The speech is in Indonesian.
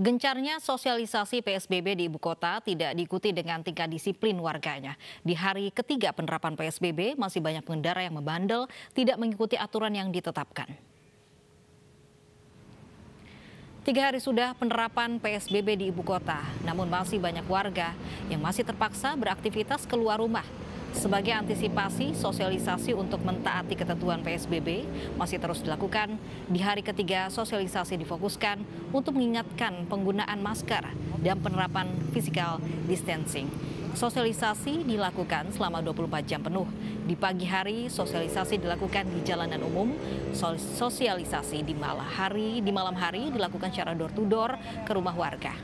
Gencarnya sosialisasi PSBB di ibu kota tidak diikuti dengan tingkat disiplin warganya. Di hari ketiga penerapan PSBB, masih banyak pengendara yang membandel tidak mengikuti aturan yang ditetapkan. Tiga hari sudah penerapan PSBB di ibu kota, namun masih banyak warga yang masih terpaksa beraktivitas keluar rumah sebagai antisipasi, sosialisasi untuk mentaati ketentuan PSBB masih terus dilakukan. Di hari ketiga, sosialisasi difokuskan untuk mengingatkan penggunaan masker dan penerapan physical distancing. Sosialisasi dilakukan selama 24 jam penuh. Di pagi hari, sosialisasi dilakukan di jalanan umum. Sosialisasi di malam hari, di malam hari dilakukan secara door-to-door -door ke rumah warga.